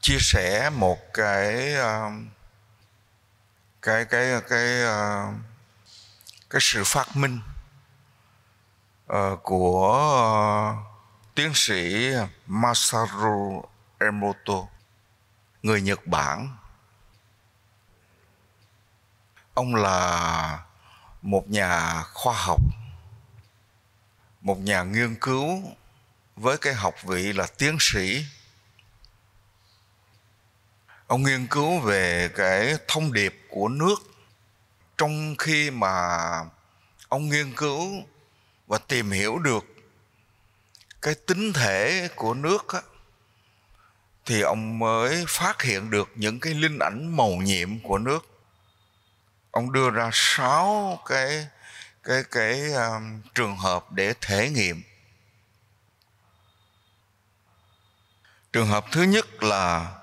chia sẻ một cái um, cái cái cái um, cái sự phát minh ờ, của uh, tiến sĩ Masaru Emoto người Nhật Bản ông là một nhà khoa học một nhà nghiên cứu với cái học vị là tiến sĩ ông nghiên cứu về cái thông điệp của nước trong khi mà ông nghiên cứu và tìm hiểu được cái tính thể của nước á, thì ông mới phát hiện được những cái linh ảnh màu nhiệm của nước ông đưa ra sáu cái cái cái um, trường hợp để thể nghiệm trường hợp thứ nhất là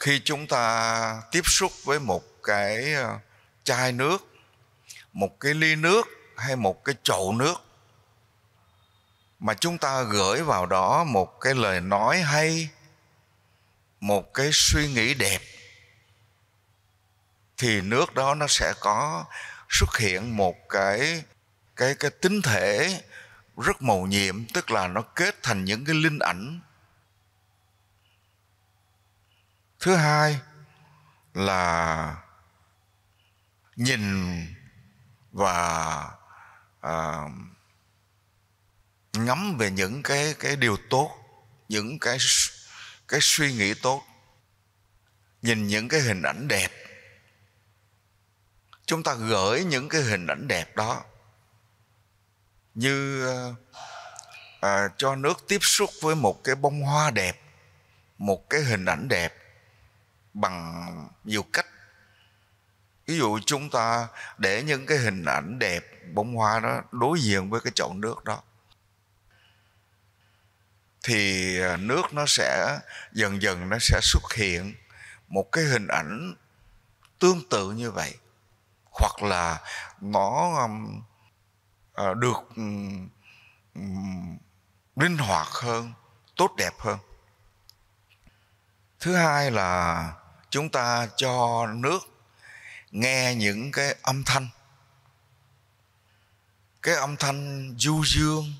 khi chúng ta tiếp xúc với một cái ờ, chai nước một cái ly nước hay một cái chậu nước mà chúng ta gửi vào đó một cái lời nói hay một cái suy nghĩ đẹp thì nước đó nó sẽ có xuất hiện một cái cái cái tính thể rất màu nhiệm tức là nó kết thành những cái linh ảnh thứ hai là nhìn và à, ngắm về những cái cái điều tốt những cái cái suy nghĩ tốt nhìn những cái hình ảnh đẹp chúng ta gửi những cái hình ảnh đẹp đó như à, à cho nước tiếp xúc với một cái bông hoa đẹp một cái hình ảnh đẹp bằng nhiều cách ví dụ chúng ta để những cái hình ảnh đẹp bông hoa đó đối diện với cái chậu nước đó thì à, nước nó sẽ dần dần nó sẽ xuất hiện một cái hình ảnh tương tự như vậy hoặc là nó à, được linh hoạt hơn tốt đẹp hơn thứ hai là chúng ta cho nước nghe những cái âm thanh cái âm thanh du dương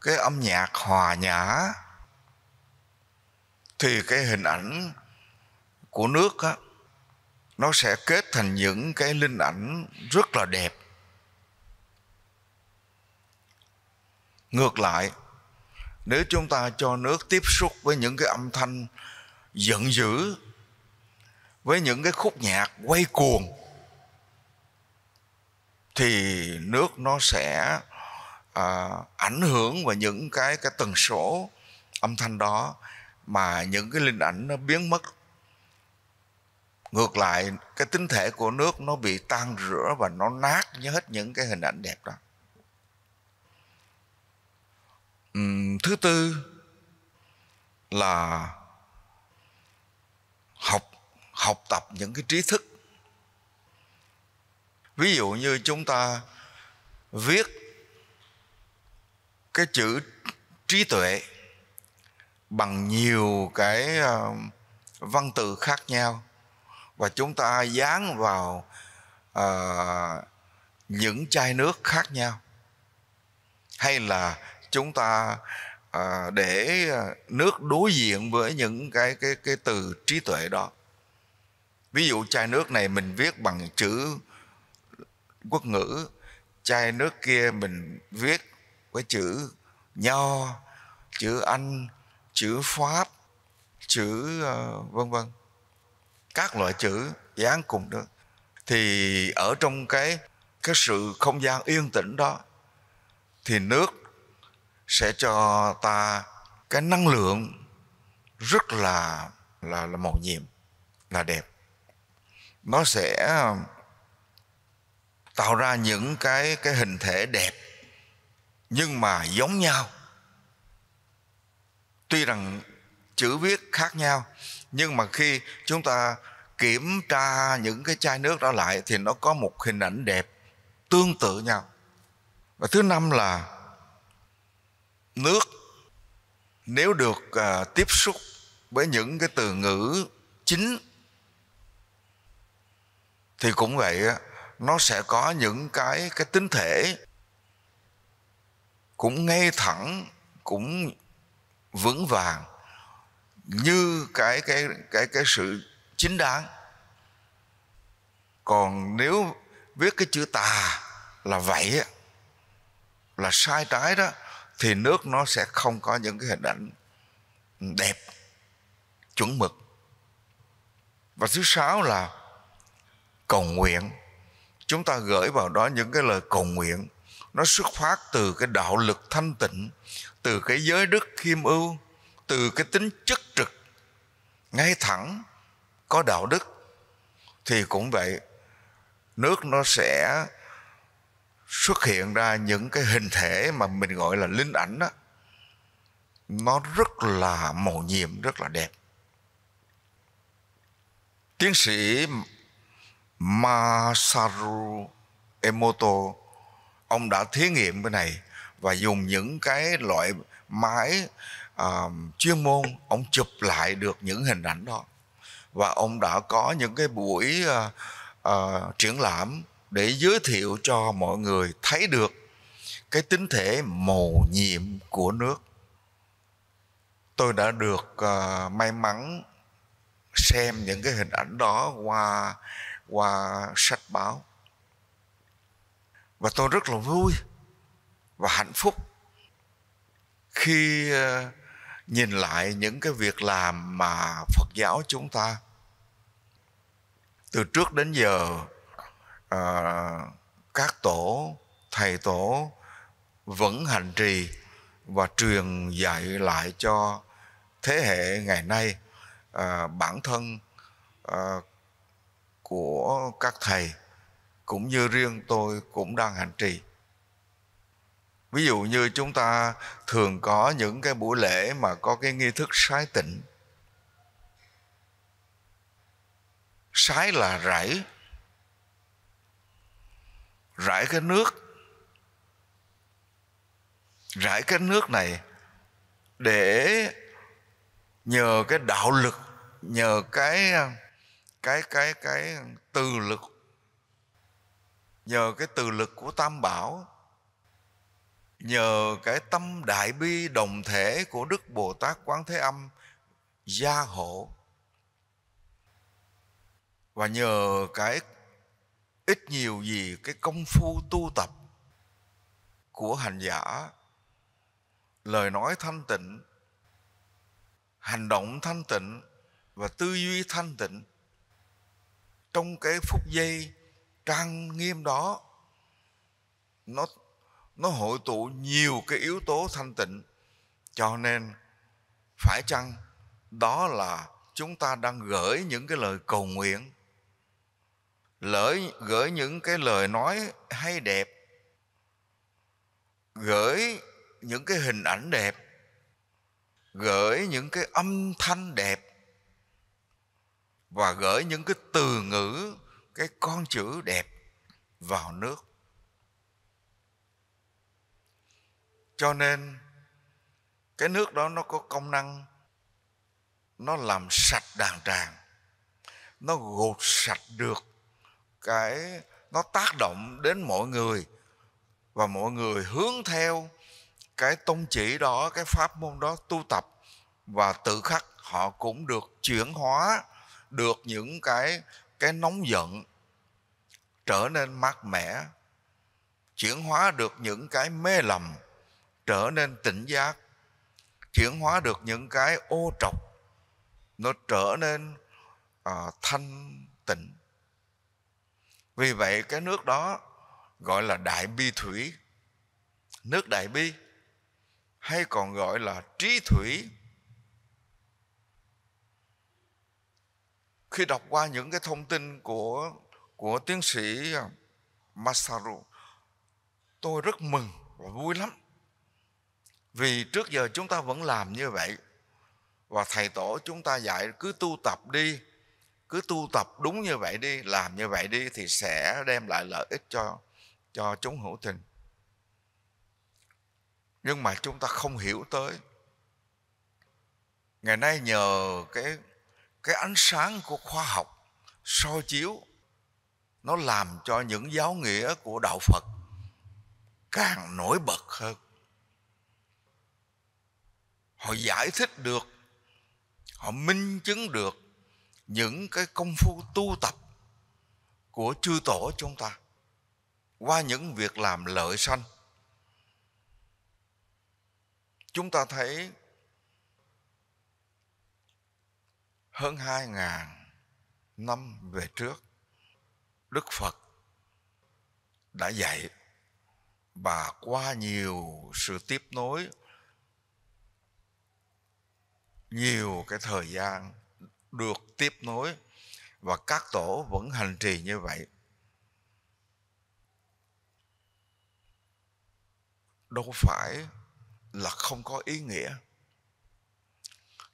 cái âm nhạc hòa nhã thì cái hình ảnh của nước á, nó sẽ kết thành những cái linh ảnh rất là đẹp ngược lại nếu chúng ta cho nước tiếp xúc với những cái âm thanh giận dữ với những cái khúc nhạc quay cuồng thì nước nó sẽ à, ảnh hưởng vào những cái cái tần số âm thanh đó mà những cái linh ảnh nó biến mất ngược lại cái tinh thể của nước nó bị tan rửa và nó nát như hết những cái hình ảnh đẹp đó uhm, thứ tư là học học tập những cái trí thức ví dụ như chúng ta viết cái chữ trí tuệ bằng nhiều cái ờ, văn từ khác nhau và chúng ta dán vào uh, những chai nước khác nhau hay là chúng ta uh, để nước đối diện với những cái cái cái từ trí tuệ đó ví dụ chai nước này mình viết bằng chữ quốc ngữ chai nước kia mình viết với chữ nho chữ anh chữ pháp chữ uh, vân vân các loại chữ dán cùng đó thì ở trong cái cái sự không gian yên tĩnh đó thì nước sẽ cho ta cái năng lượng rất là là, là màu nhiệm là đẹp nó sẽ um, tạo ra những cái cái hình thể đẹp nhưng mà giống nhau tuy rằng chữ viết khác nhau nhưng mà khi chúng ta kiểm tra những cái chai nước đó lại thì nó có một hình ảnh đẹp tương tự nhau và thứ năm là nước nếu được à, tiếp xúc với những cái từ ngữ chính thì cũng vậy nó sẽ có những cái cái tính thể cũng ngay thẳng cũng vững vàng như cái cái cái cái sự chính đáng còn nếu viết cái chữ tà là vậy là sai trái đó thì nước nó sẽ không có những cái hình ảnh đẹp chuẩn mực và thứ sáu là cầu nguyện chúng ta gửi vào đó những cái lời cầu nguyện nó xuất phát từ cái đạo lực thanh tịnh từ cái giới đức khiêm ưu từ cái tính chất trực ngay thẳng có đạo đức thì cũng vậy nước nó sẽ xuất hiện ra những cái hình thể mà mình gọi là linh ảnh đó nó rất là màu nhiệm rất là đẹp tiến sĩ Masaru Emoto ông đã thí nghiệm cái này và dùng những cái loại máy uh, chuyên môn ông chụp lại được những hình ảnh đó và ông đã có những cái buổi uh, uh, triển lãm để giới thiệu cho mọi người thấy được cái tính thể màu nhiệm của nước tôi đã được uh, may mắn xem những cái hình ảnh đó qua qua sách báo và tôi rất là vui và hạnh phúc khi ờ, nhìn lại những cái việc làm mà phật giáo chúng ta từ trước đến giờ ờ, các tổ thầy tổ vẫn hành trì và truyền dạy lại cho thế hệ ngày nay ờ, bản thân của các thầy cũng như riêng tôi cũng đang hành trì ví dụ như chúng ta thường có những cái buổi lễ mà có cái nghi thức sái tịnh sái là rải rải cái nước rải cái nước này để nhờ cái đạo lực nhờ cái cái cái cái từ lực nhờ cái từ lực của tam bảo nhờ cái tâm đại bi đồng thể của đức bồ tát quán thế âm gia hộ và nhờ cái ít nhiều gì cái công phu tu tập của hành giả lời nói thanh tịnh hành động thanh tịnh và tư duy thanh tịnh trong cái phút giây trang nghiêm đó nó nó hội tụ nhiều cái yếu tố thanh tịnh cho nên phải chăng đó là chúng ta đang gửi những cái lời cầu nguyện lỡi gửi những cái lời nói hay đẹp gửi những cái hình ảnh đẹp gửi những cái âm thanh đẹp và gửi những cái từ ngữ cái con chữ đẹp vào nước cho nên cái nước đó nó có công năng nó làm sạch đàn tràng nó gột sạch được cái nó tác động đến mọi người và mọi người hướng theo cái tông chỉ đó cái pháp môn đó tu tập và tự khắc họ cũng được chuyển hóa được những cái cái nóng giận trở nên mát mẻ chuyển hóa được những cái mê lầm trở nên tỉnh giác chuyển hóa được những cái ô trọc nó trở nên à, thanh tịnh vì vậy cái nước đó gọi là đại bi thủy nước đại bi hay còn gọi là trí thủy khi đọc qua những cái thông tin của của tiến sĩ à, Masaru tôi rất mừng và vui lắm vì trước giờ chúng ta vẫn làm như vậy và thầy tổ chúng ta dạy cứ tu tập đi cứ tu tập đúng như vậy đi làm như vậy đi thì sẽ đem lại lợi ích cho cho chúng hữu tình nhưng mà chúng ta không hiểu tới ngày nay nhờ cái cái ánh sáng của khoa học soi chiếu nó làm cho những giáo nghĩa của đạo phật càng nổi bật hơn họ giải thích được họ minh chứng được những cái công phu tu tập của chư tổ chúng ta qua những việc làm lợi sanh chúng ta thấy hơn hai ngàn năm về trước Đức Phật đã dạy và qua nhiều sự tiếp nối nhiều cái thời gian được tiếp nối và các tổ vẫn hành trì như vậy đâu phải là không có ý nghĩa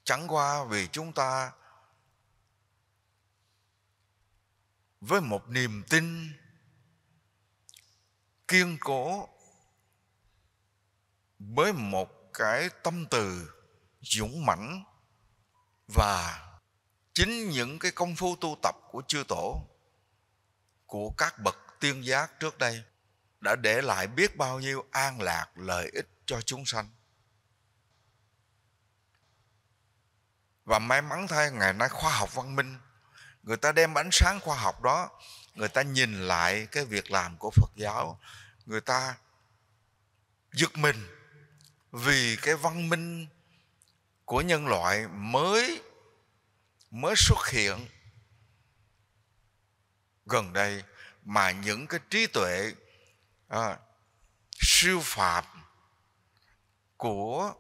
chẳng qua vì chúng ta với một niềm tin kiên cố với một cái tâm từ dũng mãnh và chính những cái công phu tu tập của chư tổ của các bậc tiên giác trước đây đã để lại biết bao nhiêu an lạc lợi ích cho chúng sanh và may mắn thay ngày nay khoa học văn minh người ta đem ánh sáng khoa học đó người ta nhìn lại cái việc làm của phật giáo người ta giật mình vì cái văn minh của nhân loại mới mới xuất hiện gần đây mà những cái trí tuệ à, siêu phạm của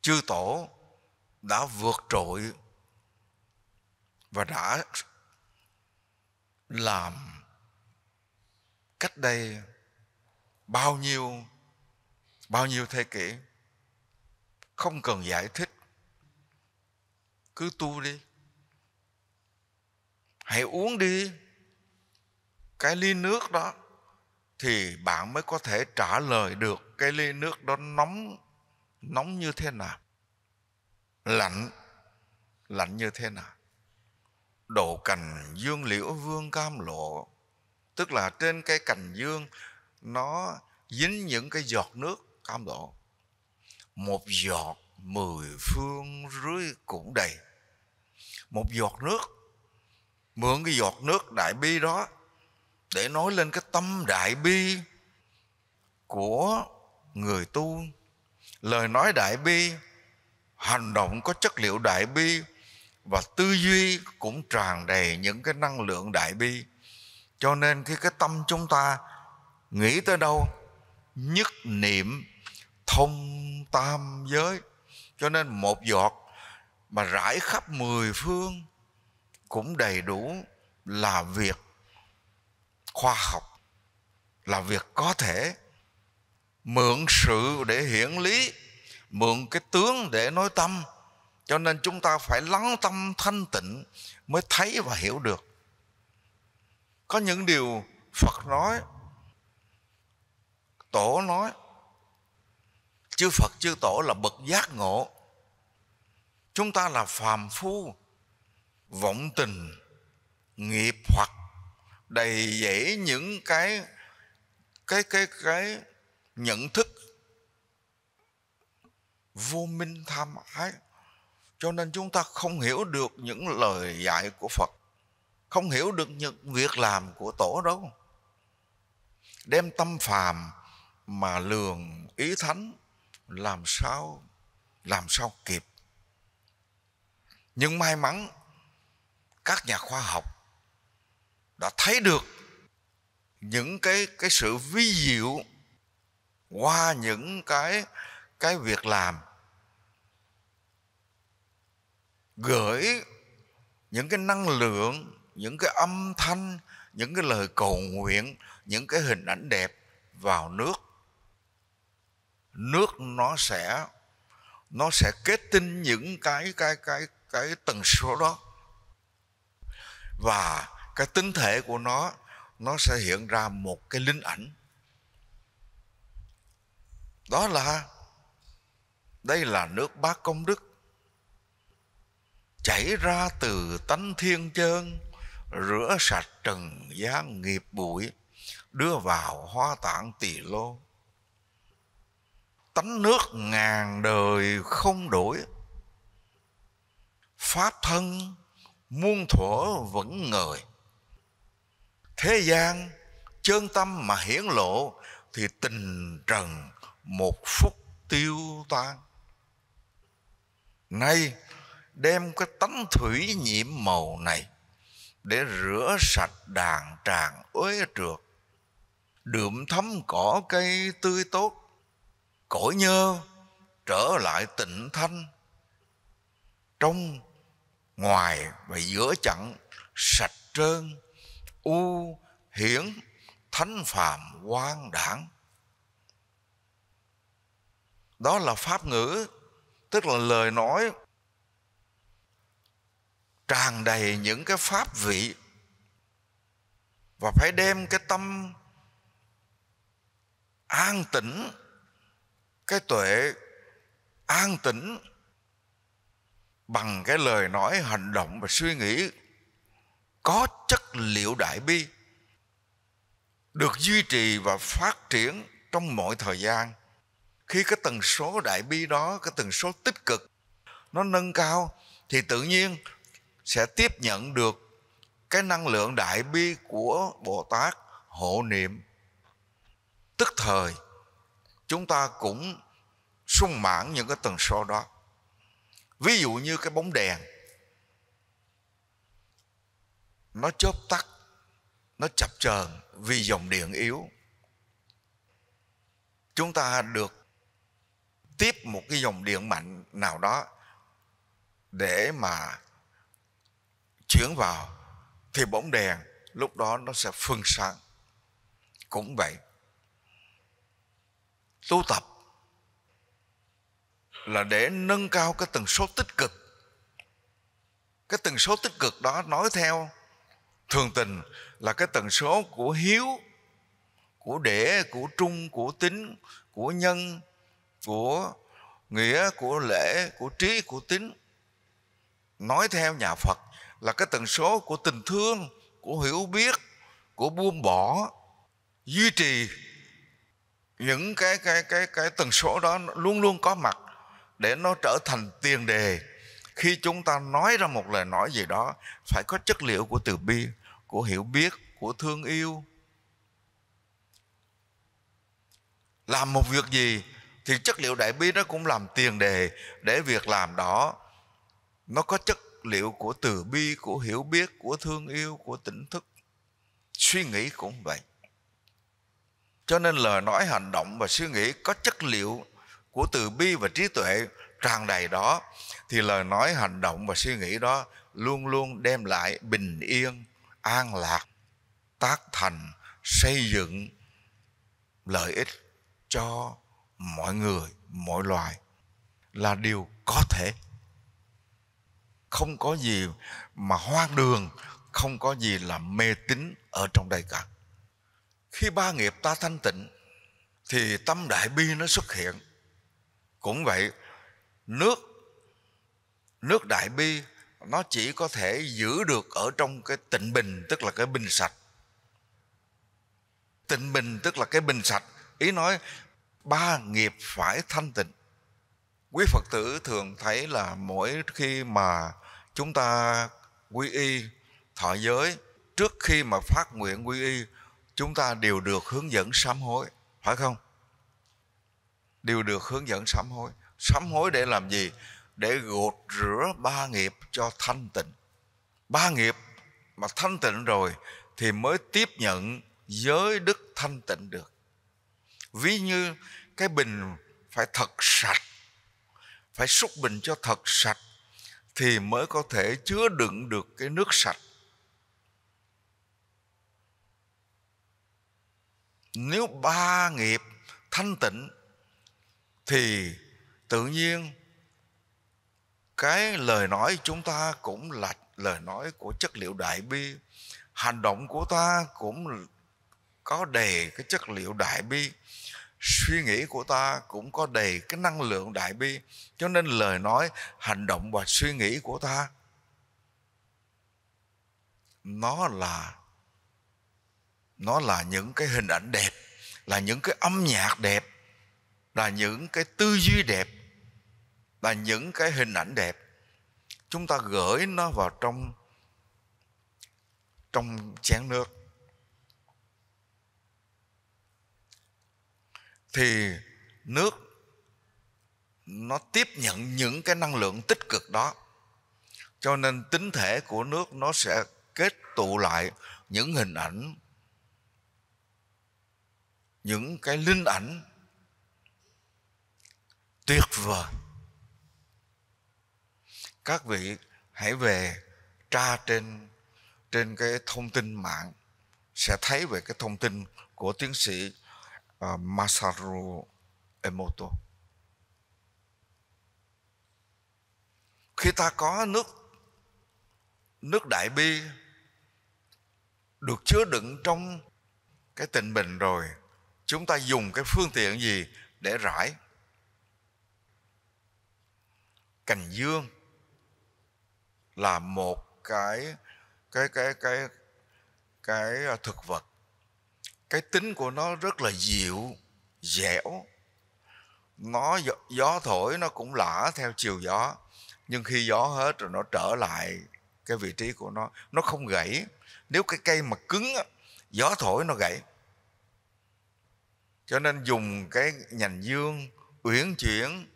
chư tổ đã vượt trội và đã làm cách đây bao nhiêu bao nhiêu thế kỷ không cần giải thích cứ tu đi hãy uống đi cái ly nước đó thì bạn mới có thể trả lời được cái ly nước đó nóng nóng như thế nào lạnh lạnh như thế nào đổ cành dương liễu vương cam lộ tức là trên cái cành dương nó dính những cái giọt nước cam lộ một giọt mười phương rưới cũng đầy một giọt nước mượn cái giọt nước đại bi đó để nói lên cái tâm đại bi của người tu lời nói đại bi hành động có chất liệu đại bi và tư duy cũng tràn đầy những cái năng lượng đại bi cho nên khi cái tâm chúng ta nghĩ tới đâu nhất niệm thông tam giới cho nên một giọt mà rải khắp mười phương cũng đầy đủ là việc khoa học là việc có thể mượn sự để hiển lý mượn cái tướng để nói tâm cho nên chúng ta phải lắng tâm thanh tịnh mới thấy và hiểu được có những điều phật nói tổ nói chư phật chư tổ là bậc giác ngộ chúng ta là phàm phu vọng tình nghiệp hoặc đầy dẫy những cái cái cái cái nhận thức vô minh tham ái cho nên chúng ta không hiểu được những lời dạy của phật không hiểu được những việc làm của tổ đâu đem tâm phàm mà lường ý thánh làm sao làm sao kịp nhưng may mắn các nhà khoa học đã thấy được những cái cái sự vi diệu qua những cái cái việc làm gửi những cái năng lượng những cái âm thanh những cái lời cầu nguyện những cái hình ảnh đẹp vào nước nước nó sẽ nó sẽ kết tinh những cái cái cái cái tần số đó và cái tinh thể của nó nó sẽ hiện ra một cái linh ảnh đó là đây là nước bát công đức chảy ra từ tánh thiên chơn rửa sạch trần gian nghiệp bụi đưa vào hoa tạng tỳ lô tánh nước ngàn đời không đổi pháp thân muôn thuở vẫn ngời thế gian chơn tâm mà hiển lộ thì tình trần một phút tiêu tan nay đem cái tánh thủy nhiễm màu này để rửa sạch đàn tràng uế trượt đượm thấm cỏ cây tươi tốt cõi nhơ trở lại tịnh thanh trong ngoài và giữa chặn sạch trơn u hiển thánh phàm quang đảng đó là pháp ngữ tức là lời nói tràn đầy những cái pháp vị và phải đem cái tâm an tĩnh cái tuệ an tĩnh bằng cái lời nói hành động và suy nghĩ có chất liệu đại bi được duy trì và phát triển trong mọi thời gian khi cái tần số đại bi đó cái tần số tích cực nó nâng cao thì tự nhiên sẽ tiếp nhận được cái năng lượng đại bi của Bồ Tát hộ niệm tức thời chúng ta cũng sung mãn những cái tần số đó ví dụ như cái bóng đèn nó chớp tắt nó chập chờn vì dòng điện yếu chúng ta được tiếp một cái dòng điện mạnh nào đó để mà chuyển vào thì bóng đèn lúc đó nó sẽ phân sáng cũng vậy tu tập là để nâng cao cái tần số tích cực cái tần số tích cực đó nói theo thường tình là cái tần số của hiếu của để của trung của tính của nhân của nghĩa của lễ của trí của tính nói theo nhà phật là cái tần số của tình thương của hiểu biết của buông bỏ duy trì những cái cái cái cái tần số đó luôn luôn có mặt để nó trở thành tiền đề khi chúng ta nói ra một lời nói gì đó phải có chất liệu của từ bi của hiểu biết của thương yêu làm một việc gì thì chất liệu đại bi nó cũng làm tiền đề để việc làm đó nó có chất dược liệu của từ bi, của hiểu biết, của thương yêu, của tỉnh thức. Suy nghĩ cũng vậy. Cho nên lời nói, hành động và suy nghĩ có chất liệu của từ bi và trí tuệ tràn đầy đó thì lời nói, hành động và suy nghĩ đó luôn luôn đem lại bình yên, an lạc, tác thành, xây dựng lợi ích cho mọi người, mọi loài là điều có thể không có gì mà hoang đường không có gì là mê tín ở trong đây cả khi ba nghiệp ta thanh tịnh thì tâm đại bi nó xuất hiện cũng vậy nước nước đại bi nó chỉ có thể giữ được ở trong cái tịnh bình tức là cái bình sạch tịnh bình tức là cái bình sạch ý nói ba nghiệp phải thanh tịnh quý phật tử thường thấy là mỗi khi mà chúng ta quy y thọ giới trước khi mà phát nguyện quy y chúng ta đều được hướng dẫn sám hối phải không đều được hướng dẫn sám hối sám hối để làm gì để gột rửa ba nghiệp cho thanh tịnh ba nghiệp mà thanh tịnh rồi thì mới tiếp nhận giới đức thanh tịnh được ví như cái bình phải thật sạch phải xúc bình cho thật sạch thì mới có thể chứa đựng được cái nước sạch nếu ba nghiệp thanh tịnh thì tự nhiên cái lời nói chúng ta cũng là lời nói của chất liệu đại bi hành động của ta cũng có đề cái chất liệu đại bi suy nghĩ của ta cũng có đầy cái năng lượng đại bi cho nên lời nói hành động và suy nghĩ của ta nó là nó là những cái hình ảnh đẹp là những cái âm nhạc đẹp là những cái tư duy đẹp là những cái hình ảnh đẹp chúng ta gửi nó vào trong trong chén nước thì nước nó tiếp nhận những cái năng lượng tích cực đó cho nên tính thể của nước nó sẽ kết tụ lại những hình ảnh những cái linh ảnh tuyệt vời các vị hãy về tra trên trên cái thông tin mạng sẽ thấy về cái thông tin của tiến sĩ À, Masaru Emoto. Khi ta có nước nước đại bi được chứa đựng trong cái tình bình rồi, chúng ta dùng cái phương tiện gì để rải? Cành dương là một cái cái cái cái cái à, thực vật cái tính của nó rất là dịu dẻo nó gió, gió thổi nó cũng lả theo chiều gió nhưng khi gió hết rồi nó trở lại cái vị trí của nó nó không gãy nếu cái cây mà cứng gió thổi nó gãy cho nên dùng cái nhành dương uyển chuyển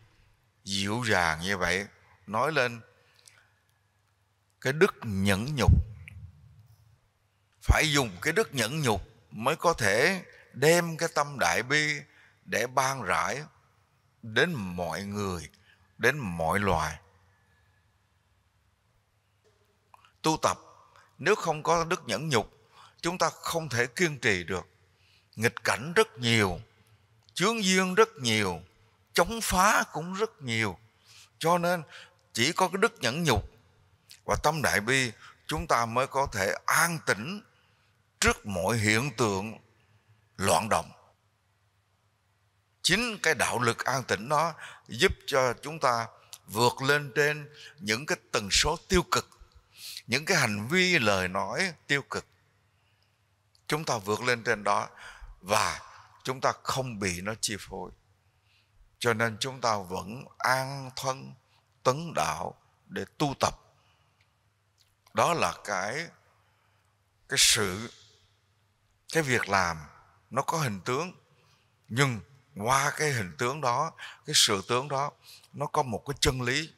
dịu dàng như vậy nói lên cái đức nhẫn nhục phải dùng cái đức nhẫn nhục mới có thể đem cái tâm đại bi để ban rải đến mọi người, đến mọi loài. Tu tập nếu không có đức nhẫn nhục, chúng ta không thể kiên trì được. Nghịch cảnh rất nhiều, chướng duyên rất nhiều, chống phá cũng rất nhiều. Cho nên chỉ có cái đức nhẫn nhục và tâm đại bi chúng ta mới có thể an tĩnh trước mọi hiện tượng loạn động chính cái đạo lực an tĩnh nó giúp cho chúng ta vượt lên trên những cái tần số tiêu cực những cái hành vi lời nói tiêu cực chúng ta vượt lên trên đó và chúng ta không bị nó chi phối cho nên chúng ta vẫn an thân tấn đạo để tu tập đó là cái cái sự cái việc làm nó có hình tướng nhưng qua cái hình tướng đó cái sự tướng đó nó có một cái chân lý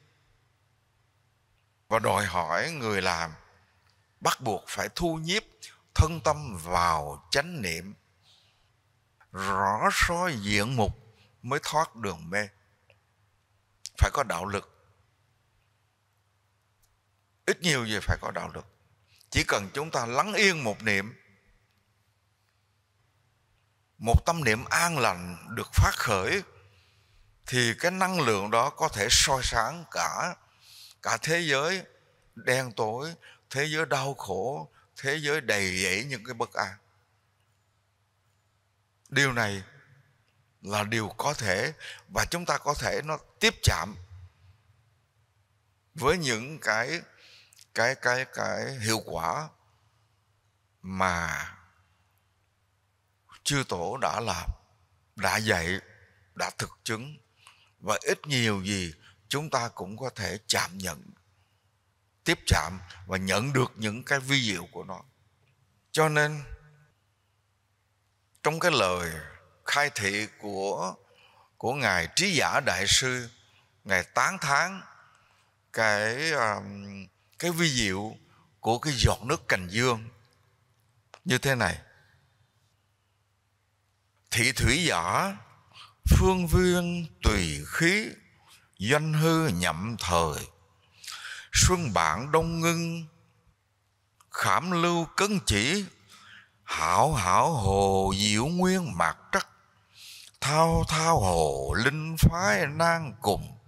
và đòi hỏi người làm bắt buộc phải thu nhiếp thân tâm vào chánh niệm rõ soi diện mục mới thoát đường mê phải có đạo lực ít nhiều gì phải có đạo lực chỉ cần chúng ta lắng yên một niệm một tâm niệm an lành được phát khởi thì cái năng lượng đó có thể soi sáng cả cả thế giới đen tối thế giới đau khổ thế giới đầy dẫy những cái bất an điều này là điều có thể và chúng ta có thể nó tiếp chạm với những cái cái cái cái hiệu quả mà chư tổ đã làm đã dạy đã thực chứng và ít nhiều gì chúng ta cũng có thể chạm nhận tiếp chạm và nhận được những cái vi diệu của nó cho nên trong cái lời khai thị của của ngài trí giả đại sư ngài tán thán cái um, cái vi diệu của cái giọt nước cành dương như thế này thị thủy giả phương viên tùy khí doanh hư nhậm thời xuân bản đông ngưng khảm lưu cấn chỉ hảo hảo hồ diệu nguyên mạc trắc thao thao hồ linh phái nan cùng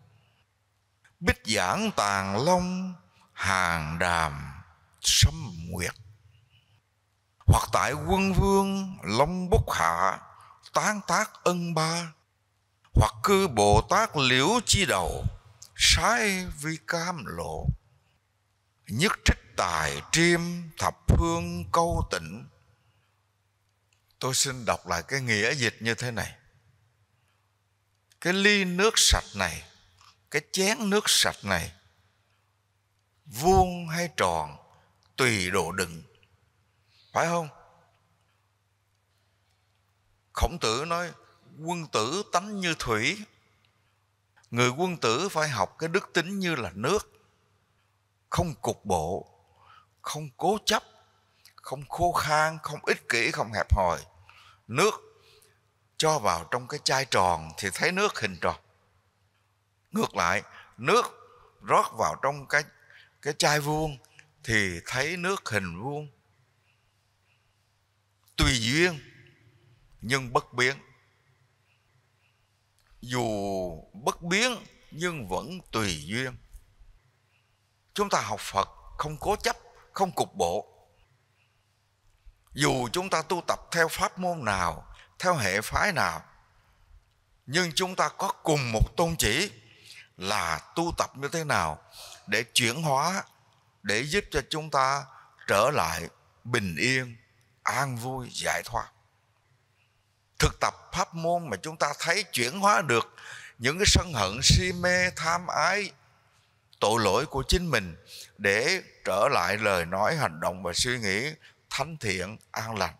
bích giảng tàn long hàng đàm sâm nguyệt hoặc tại quân vương long bốc hạ tán tác ân ba hoặc cư bồ tát liễu chi đầu sái vi cam lộ nhất trích tài triêm thập phương câu tỉnh tôi xin đọc lại cái nghĩa dịch như thế này cái ly nước sạch này cái chén nước sạch này vuông hay tròn tùy độ đựng phải không khổng tử nói quân tử tánh như thủy người quân tử phải học cái đức tính như là nước không cục bộ không cố chấp không khô khan không ích kỷ không hẹp hòi nước cho vào trong cái chai tròn thì thấy nước hình tròn ngược lại nước rót vào trong cái cái chai vuông thì thấy nước hình vuông tùy duyên nhưng bất biến dù bất biến nhưng vẫn tùy duyên chúng ta học phật không cố chấp không cục bộ dù chúng ta tu tập theo pháp môn nào theo hệ phái nào nhưng chúng ta có cùng một tôn chỉ là tu tập như thế nào để chuyển hóa để giúp cho chúng ta trở lại bình yên an vui giải thoát thực tập pháp môn mà chúng ta thấy chuyển hóa được những cái sân hận si mê tham ái tội lỗi của chính mình để trở lại lời nói hành động và suy nghĩ thánh thiện an lành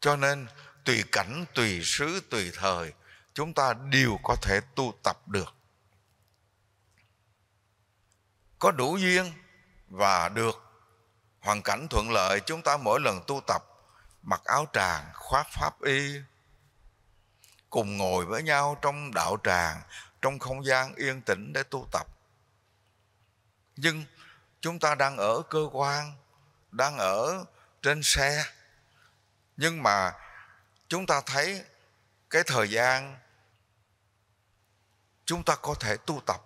cho nên tùy cảnh tùy xứ tùy thời chúng ta đều có thể tu tập được có đủ duyên và được hoàn cảnh thuận lợi chúng ta mỗi lần tu tập mặc áo tràng khoác pháp y cùng ngồi với nhau trong đạo tràng trong không gian yên tĩnh để tu tập nhưng chúng ta đang ở cơ quan đang ở trên xe nhưng mà chúng ta thấy cái thời gian chúng ta có thể tu tập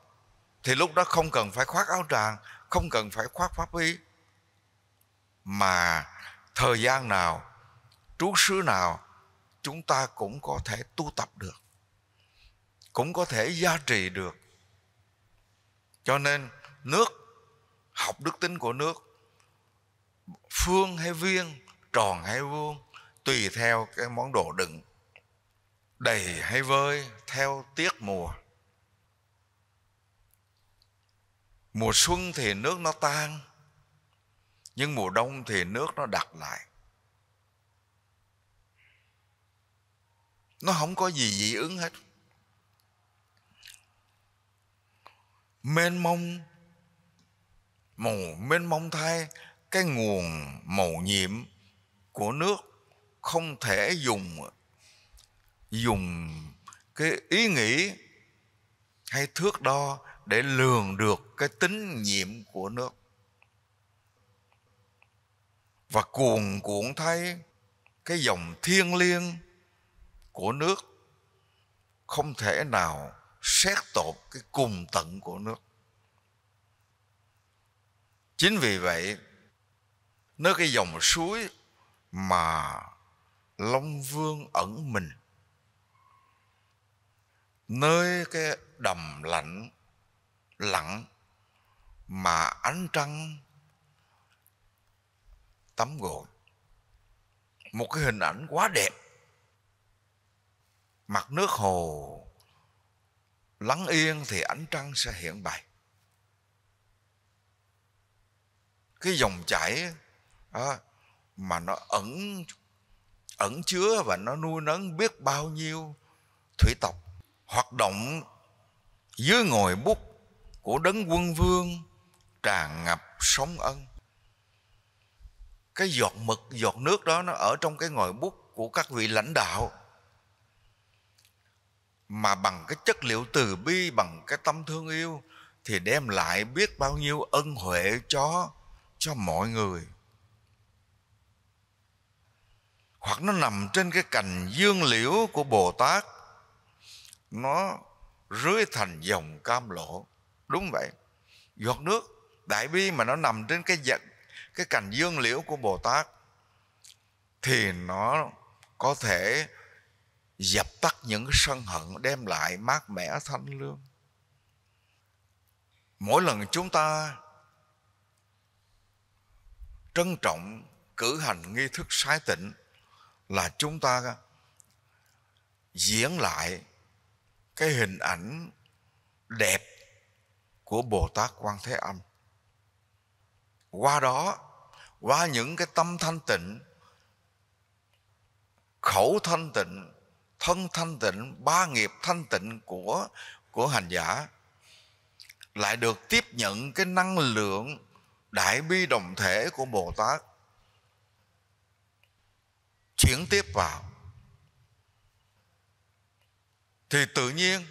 thì lúc đó không cần phải khoác áo tràng không cần phải khoác pháp y mà thời gian nào trú xứ nào chúng ta cũng có thể tu tập được cũng có thể gia trì được cho nên nước học đức tính của nước phương hay viên tròn hay vuông tùy theo cái món đồ đựng đầy hay vơi theo tiết mùa mùa xuân thì nước nó tan nhưng mùa đông thì nước nó đặt lại nó không có gì dị ứng hết mênh mông màu mênh mông thay cái nguồn màu nhiệm của nước không thể dùng dùng cái ý nghĩ hay thước đo để lường được cái tính nhiệm của nước và cuồn cuộn thay cái dòng thiên liêng của nước không thể nào xét tột cái cùng tận của nước chính vì vậy nơi cái dòng suối mà long vương ẩn mình nơi cái đầm lạnh lặng mà ánh trăng tắm gội một cái hình ảnh quá đẹp mặt nước hồ lắng yên thì ánh trăng sẽ hiện bày cái dòng chảy đó, mà nó ẩn ẩn chứa và nó nuôi nấng biết bao nhiêu thủy tộc hoạt động dưới ngồi bút của đấng quân vương tràn ngập sóng ân cái giọt mực giọt nước đó nó ở trong cái ngòi bút của các vị lãnh đạo mà bằng cái chất liệu từ bi bằng cái tâm thương yêu thì đem lại biết bao nhiêu ân huệ cho cho mọi người hoặc nó nằm trên cái cành dương liễu của bồ tát nó rưới thành dòng cam lộ đúng vậy giọt nước đại bi mà nó nằm trên cái vật cái cành dương liễu của bồ tát thì nó có thể dập tắt những cái sân hận đem lại mát mẻ thanh lương mỗi lần chúng ta trân trọng cử hành nghi thức sái tịnh là chúng ta diễn lại cái hình ảnh đẹp của Bồ Tát Quan Thế Âm. Qua đó, qua những cái tâm thanh tịnh, khẩu thanh tịnh, thân thanh tịnh ba nghiệp thanh tịnh của của hành giả lại được tiếp nhận cái năng lượng đại bi đồng thể của bồ tát chuyển tiếp vào thì tự nhiên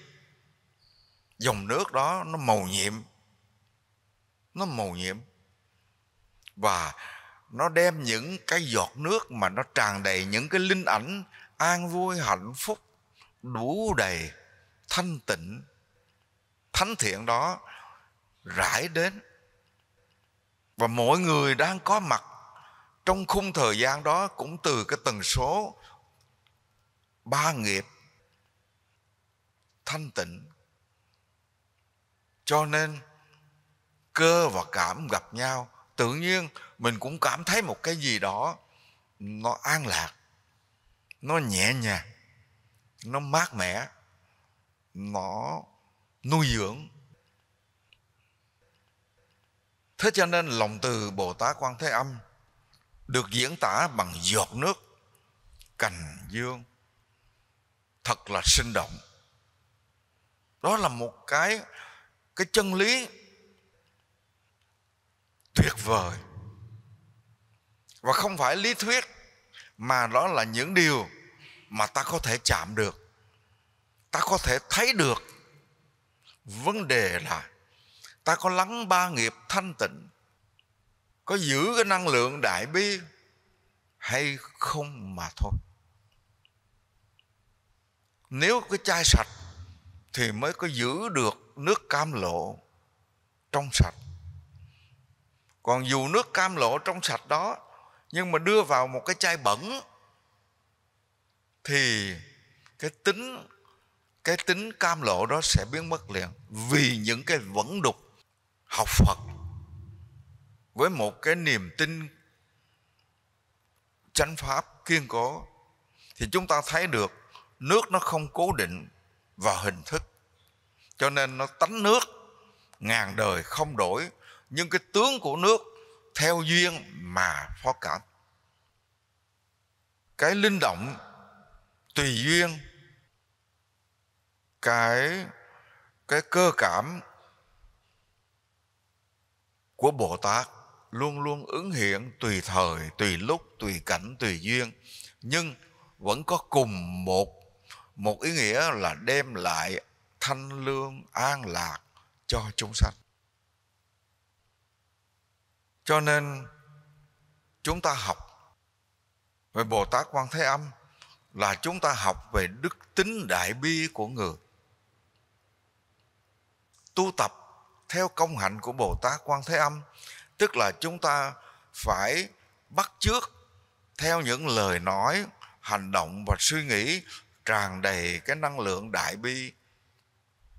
dòng nước đó nó màu nhiệm nó màu nhiệm và nó đem những cái giọt nước mà nó tràn đầy những cái linh ảnh an vui hạnh phúc đủ đầy thanh tịnh thánh thiện đó rải đến và mỗi người đang có mặt trong khung thời gian đó cũng từ cái tần số ba nghiệp thanh tịnh cho nên cơ và cảm gặp nhau tự nhiên mình cũng cảm thấy một cái gì đó nó an lạc nó nhẹ nhàng nó mát mẻ nó nuôi dưỡng thế cho nên lòng từ bồ tát quan thế âm được diễn tả bằng giọt nước cành dương thật là sinh động đó là một cái cái chân lý tuyệt vời và không phải lý thuyết mà đó là những điều mà ta có thể chạm được ta có thể thấy được vấn đề là ta có lắng ba nghiệp thanh tịnh có giữ cái năng lượng đại bi hay không mà thôi nếu cái chai sạch thì mới có giữ được nước cam lộ trong sạch còn dù nước cam lộ trong sạch đó nhưng mà đưa vào một cái chai bẩn thì cái tính cái tính cam lộ đó sẽ biến mất liền vì những cái vẫn đục học Phật với một cái niềm tin chánh pháp kiên cố thì chúng ta thấy được nước nó không cố định vào hình thức cho nên nó tánh nước ngàn đời không đổi nhưng cái tướng của nước theo duyên mà phó cảm cái linh động tùy duyên cái cái cơ cảm của Bồ Tát luôn luôn ứng hiện tùy thời, tùy lúc, tùy cảnh, tùy duyên nhưng vẫn có cùng một một ý nghĩa là đem lại thanh lương an lạc cho chúng sanh. Cho nên chúng ta học về Bồ Tát Quan Thế Âm là chúng ta học về đức tính đại bi của người tu tập theo công hạnh của bồ tát quan thế âm tức là chúng ta phải bắt chước theo những lời nói hành động và suy nghĩ tràn đầy cái năng lượng đại bi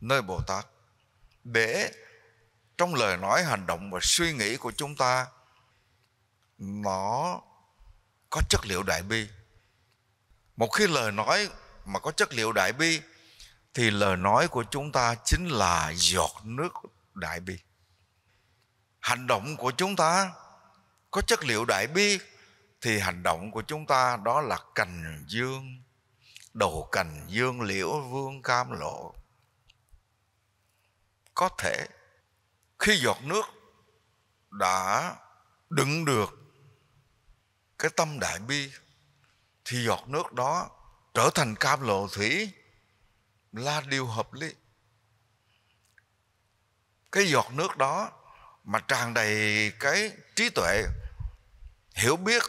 nơi bồ tát để trong lời nói hành động và suy nghĩ của chúng ta nó có chất liệu đại bi một khi lời nói mà có chất liệu đại bi thì lời nói của chúng ta chính là giọt nước đại bi hành động của chúng ta có chất liệu đại bi thì hành động của chúng ta đó là cành dương đầu cành dương liễu vương cam lộ có thể khi giọt nước đã đựng được cái tâm đại bi thì giọt nước đó trở thành cam lộ thủy là điều hợp lý cái giọt nước đó mà tràn đầy cái trí tuệ hiểu biết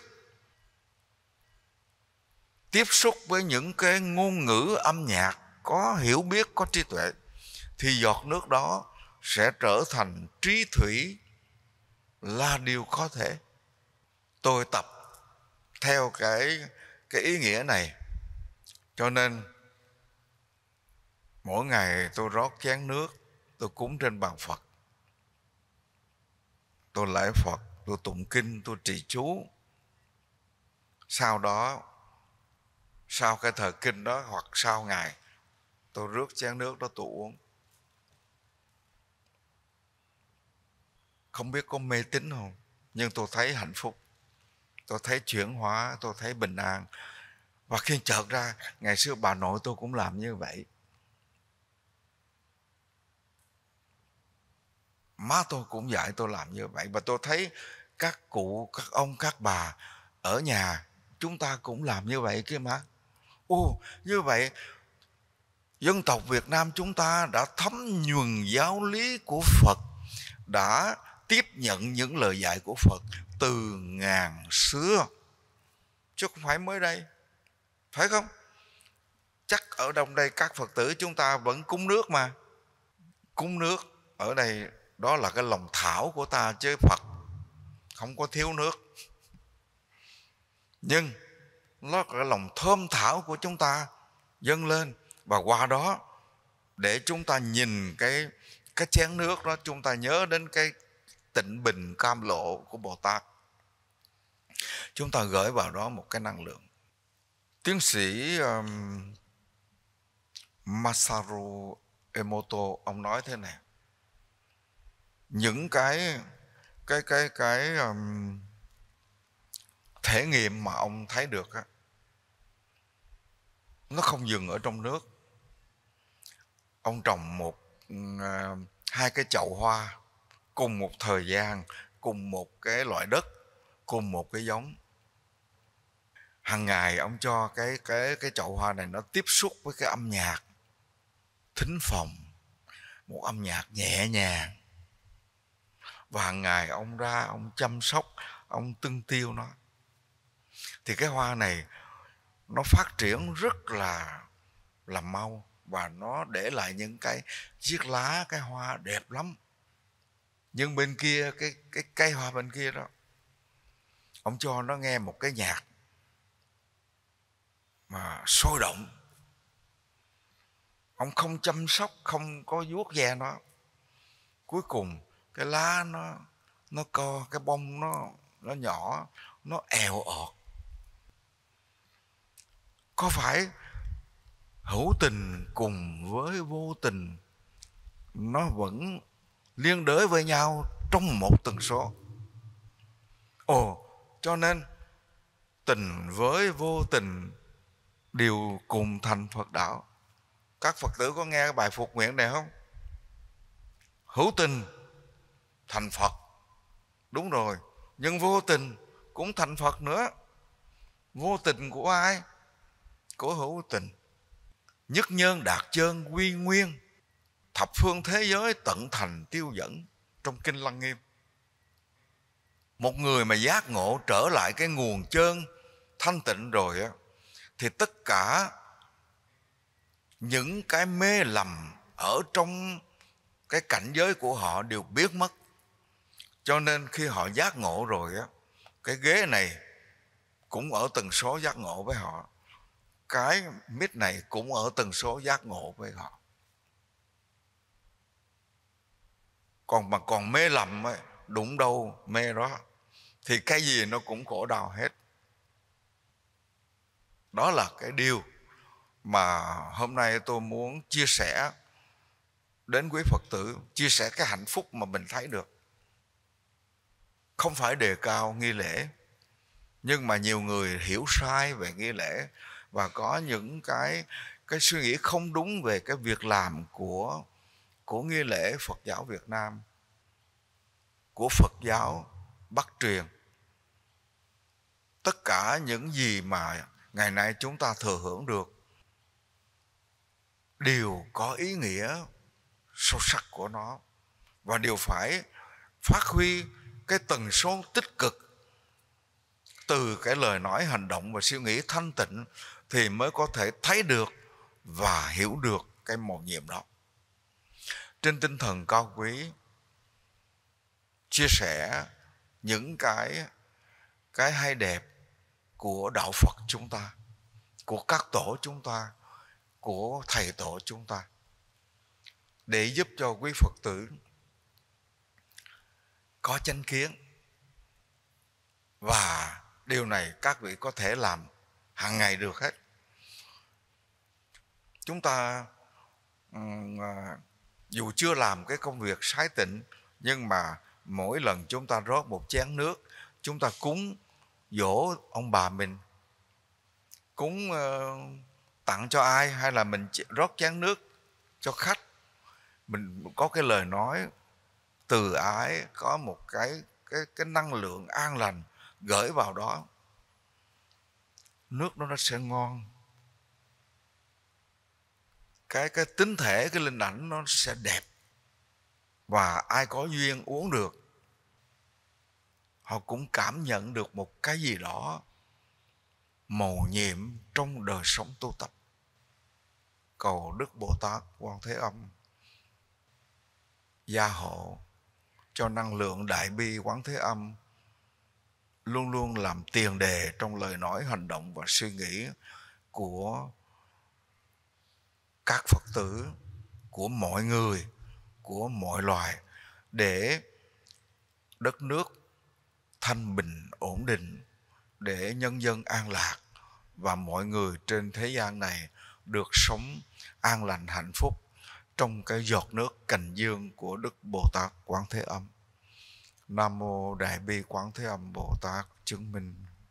tiếp xúc với những cái ngôn ngữ âm nhạc có hiểu biết có trí tuệ thì giọt nước đó sẽ trở thành trí thủy là điều có thể tôi tập theo cái cái ý nghĩa này cho nên mỗi ngày tôi rót chén nước tôi cúng trên bàn phật tôi lễ phật tôi tụng kinh tôi trì chú sau đó sau cái thời kinh đó hoặc sau ngày tôi rước chén nước đó tôi uống không biết có mê tín không nhưng tôi thấy hạnh phúc tôi thấy chuyển hóa tôi thấy bình an và khi chợt ra ngày xưa bà nội tôi cũng làm như vậy má tôi cũng dạy tôi làm như vậy và tôi thấy các cụ các ông các bà ở nhà chúng ta cũng làm như vậy kia mà ô như vậy dân tộc việt nam chúng ta đã thấm nhuần giáo lý của phật đã tiếp nhận những lời dạy của phật từ ngàn xưa chứ không phải mới đây phải không chắc ở đông đây các phật tử chúng ta vẫn cúng nước mà cúng nước ở đây đó là cái lòng thảo của ta chứ phật không có thiếu nước nhưng nó là cái lòng thơm thảo của chúng ta dâng lên và qua đó để chúng ta nhìn cái cái chén nước đó chúng ta nhớ đến cái tịnh bình cam lộ của Bồ Tát chúng ta gửi vào đó một cái năng lượng tiến sĩ um, Masaru Emoto ông nói thế này những cái cái cái cái um, thể nghiệm mà ông thấy được á, nó không dừng ở trong nước ông trồng một uh, hai cái chậu hoa cùng một thời gian cùng một cái loại đất cùng một cái giống hàng ngày ông cho cái cái cái chậu hoa này nó tiếp xúc với cái âm nhạc thính phòng một âm nhạc nhẹ nhàng và hàng ngày ông ra ông chăm sóc ông tưng tiêu nó thì cái hoa này nó phát triển rất là là mau và nó để lại những cái chiếc lá cái hoa đẹp lắm nhưng bên kia cái cái cây hoa bên kia đó ông cho nó nghe một cái nhạc mà sôi động ông không chăm sóc không có vuốt ve nó cuối cùng cái lá nó nó co cái bông nó nó nhỏ nó èo ọt có phải hữu tình cùng với vô tình nó vẫn liên đới với nhau trong một tần số ồ cho nên tình với vô tình đều cùng thành phật đạo các phật tử có nghe bài phục nguyện này không hữu tình thành phật đúng rồi nhưng vô tình cũng thành phật nữa vô tình của ai của hữu tình nhất nhân đạt chơn quy nguyên thập phương thế giới tận thành tiêu dẫn trong kinh lăng nghiêm một người mà giác ngộ trở lại cái nguồn chơn thanh tịnh rồi á thì tất cả những cái mê lầm ở trong cái cảnh giới của họ đều biết mất cho nên khi họ giác ngộ rồi á cái ghế này cũng ở tần số giác ngộ với họ cái mít này cũng ở tần số giác ngộ với họ còn mà còn mê lầm ấy, đúng đâu mê đó thì cái gì nó cũng khổ đau hết đó là cái điều mà hôm nay tôi muốn chia sẻ đến quý phật tử chia sẻ cái hạnh phúc mà mình thấy được không phải đề cao nghi lễ nhưng mà nhiều người hiểu sai về nghi lễ và có những cái cái suy nghĩ không đúng về cái việc làm của của nghi lễ Phật giáo Việt Nam của Phật giáo bắt truyền tất cả những gì mà ngày nay chúng ta thừa hưởng được đều có ý nghĩa sâu sắc của nó và đều phải phát huy cái tần số tích cực từ cái lời nói hành động và suy nghĩ thanh tịnh thì mới có thể thấy được và hiểu được cái mầu nhiệm đó trên tinh thần cao quý chia sẻ những cái cái hay đẹp của đạo Phật chúng ta, của các tổ chúng ta, của thầy tổ chúng ta để giúp cho quý Phật tử có chánh kiến và điều này các vị có thể làm hàng ngày được hết. Chúng ta à, dù chưa làm cái công việc sái tịnh nhưng mà mỗi lần chúng ta rót một chén nước chúng ta cúng dỗ ông bà mình cúng uh, tặng cho ai hay là mình rót chén nước cho khách mình có cái lời nói từ ái có một cái cái cái năng lượng an lành gửi vào đó nước đó nó sẽ ngon cái cái tính thể cái linh ảnh nó sẽ đẹp và ai có duyên uống được họ cũng cảm nhận được một cái gì đó mầu nhiệm trong đời sống tu tập cầu đức bồ tát quan thế âm gia hộ cho năng lượng đại bi quán thế âm luôn luôn làm tiền đề trong lời nói hành động và suy nghĩ của các phật tử của mọi người của mọi loài để đất nước thanh bình ổn định để nhân dân an lạc và mọi người trên thế gian này được sống an lành hạnh phúc trong cái giọt nước cành dương của Đức Bồ Tát Quán Thế Âm. Nam mô Đại bi Quán Thế Âm Bồ Tát chứng minh